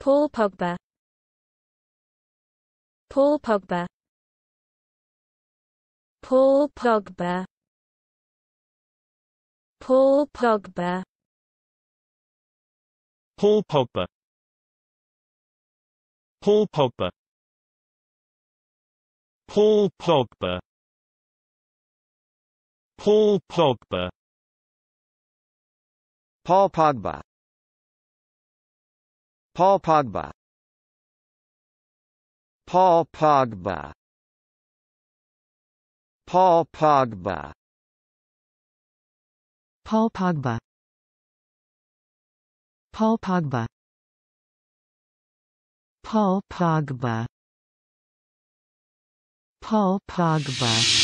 Paul Pogba Paul Pogba Paul Pogba Paul Pogba Paul Pogba Paul Pogba Paul Pogba Paul Pogba Paul Pogba Paul Pogba Paul Pogba Paul Pogba Paul Pogba Paul Pogba Paul Pogba Paul Pogba